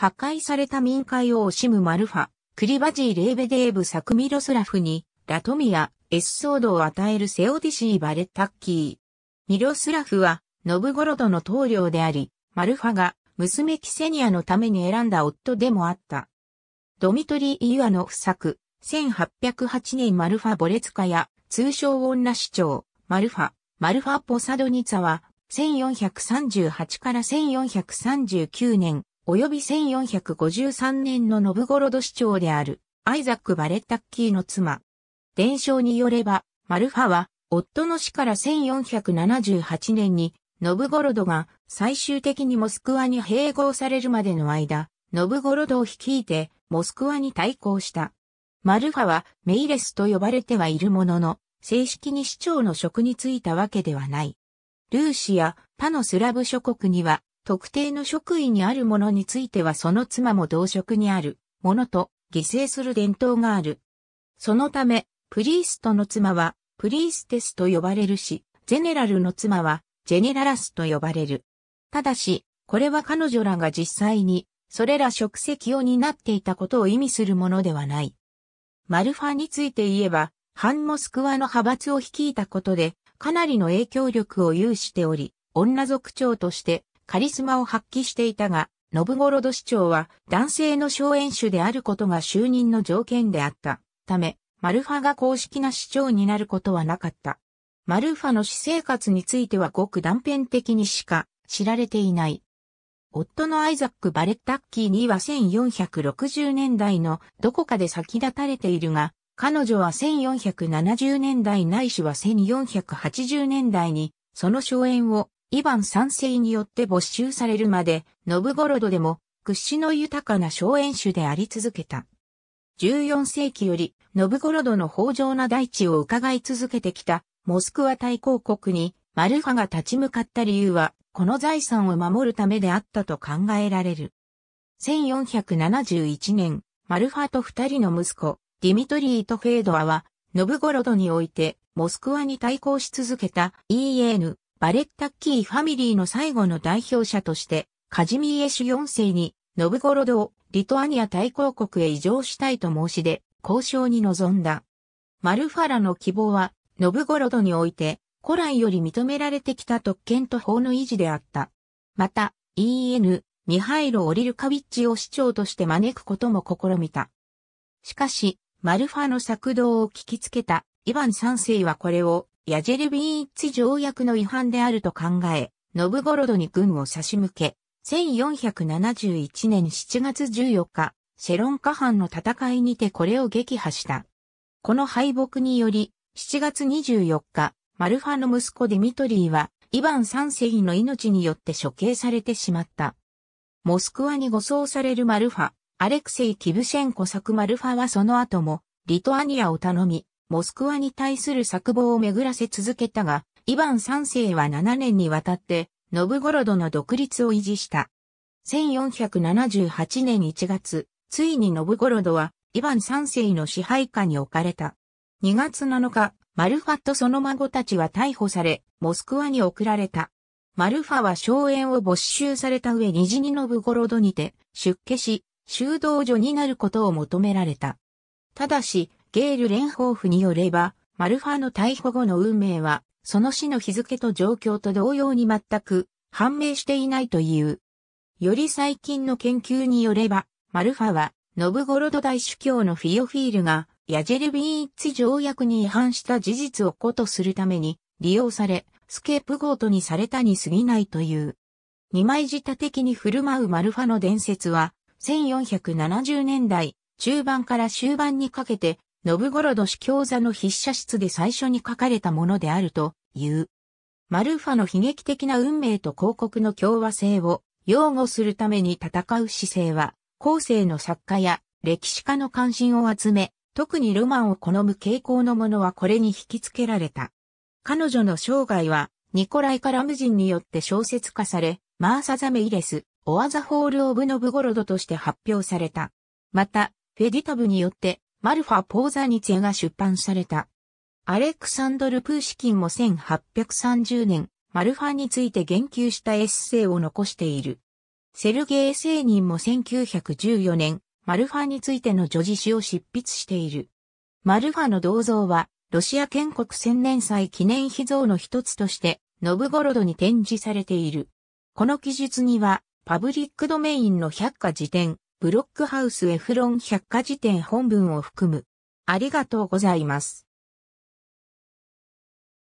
破壊された民会を惜しむマルファ、クリバジー・レーベデーブ・サクミロスラフに、ラトミア、エッソードを与えるセオディシー・バレッタッキー。ミロスラフは、ノブゴロドの棟梁であり、マルファが、娘キセニアのために選んだ夫でもあった。ドミトリー・イワノフ作、1808年マルファ・ボレツカや、通称女市長、マルファ、マルファ・ポサドニツァは、1438から1439年、及び1453年のノブゴロド市長である、アイザック・バレッタッキーの妻。伝承によれば、マルファは、夫の死から1478年に、ノブゴロドが最終的にモスクワに併合されるまでの間、ノブゴロドを率いて、モスクワに対抗した。マルファはメイレスと呼ばれてはいるものの、正式に市長の職に就いたわけではない。ルーシア、他のスラブ諸国には特定の職位にあるものについてはその妻も同職にあるものと犠牲する伝統がある。そのため、プリーストの妻はプリーステスと呼ばれるし、ジェネラルの妻はジェネララスと呼ばれる。ただし、これは彼女らが実際にそれら職責を担っていたことを意味するものではない。マルファについて言えば、反モスクワの派閥を率いたことで、かなりの影響力を有しており、女族長としてカリスマを発揮していたが、ノブゴロド市長は男性の荘園主であることが就任の条件であったため、マルファが公式な市長になることはなかった。マルファの私生活についてはごく断片的にしか知られていない。夫のアイザック・バレッタッキーには1460年代のどこかで先立たれているが、彼女は1470年代ないしは1480年代にその荘園をイヴァン三世によって没収されるまで、ノブゴロドでも屈指の豊かな荘園主であり続けた。14世紀より、ノブゴロドの豊穣な大地を伺い続けてきた、モスクワ大公国に、マルファが立ち向かった理由は、この財産を守るためであったと考えられる。1471年、マルファと二人の息子、ディミトリーとフェードアは、ノブゴロドにおいて、モスクワに対抗し続けた EN バレッタッキーファミリーの最後の代表者として、カジミーエシュ4世に、ノブゴロドをリトアニア大公国へ移譲したいと申し出、交渉に臨んだ。マルファラの希望は、ノブゴロドにおいて、古来より認められてきた特権と法の維持であった。また、EN、ミハイロ・オリルカビッチを市長として招くことも試みた。しかし、マルファの作動を聞きつけたイヴァン3世はこれをヤジェルビーッツ条約の違反であると考え、ノブゴロドに軍を差し向け、1471年7月14日、シェロンカ藩の戦いにてこれを撃破した。この敗北により、7月24日、マルファの息子ディミトリーは、イヴァン三世の命によって処刑されてしまった。モスクワに護送されるマルファ、アレクセイ・キブシェンコ作マルファはその後も、リトアニアを頼み、モスクワに対する策謀を巡らせ続けたが、イヴァン三世は7年にわたって、ノブゴロドの独立を維持した。1478年1月、ついにノブゴロドは、イヴァン三世の支配下に置かれた。2月7日、マルファとその孫たちは逮捕され、モスクワに送られた。マルファは荘園を没収された上虹にノブゴロドにて出家し、修道所になることを求められた。ただし、ゲール・レンホーフによれば、マルファの逮捕後の運命は、その死の日付と状況と同様に全く判明していないという。より最近の研究によれば、マルファは、ノブゴロド大主教のフィオフィールが、ヤジェルビーッツ条約に違反した事実をことするために、利用され、スケープゴートにされたに過ぎないという。二枚舌的に振る舞うマルファの伝説は、1470年代中盤から終盤にかけてノブゴロド司教座の筆者室で最初に書かれたものであるという。マルファの悲劇的な運命と広告の共和性を擁護するために戦う姿勢は、後世の作家や歴史家の関心を集め、特にロマンを好む傾向のものはこれに引きつけられた。彼女の生涯は、ニコライ・カラム人によって小説化され、マーサ・ザメイレス、オアザ・ホール・オブ・ノブゴロドとして発表された。また、フェディタブによってマルファ・ポーザニツェが出版された。アレクサンドル・プーシキンも1830年、マルファについて言及したエッセイを残している。セルゲイ・セーニンも1914年、マルファについての叙事詩を執筆している。マルファの銅像は、ロシア建国千年祭記念秘蔵の一つとして、ノブゴロドに展示されている。この記述には、パブリックドメインの百科辞典、ブロックハウスエフロン百科事典本文を含む。ありがとうございます。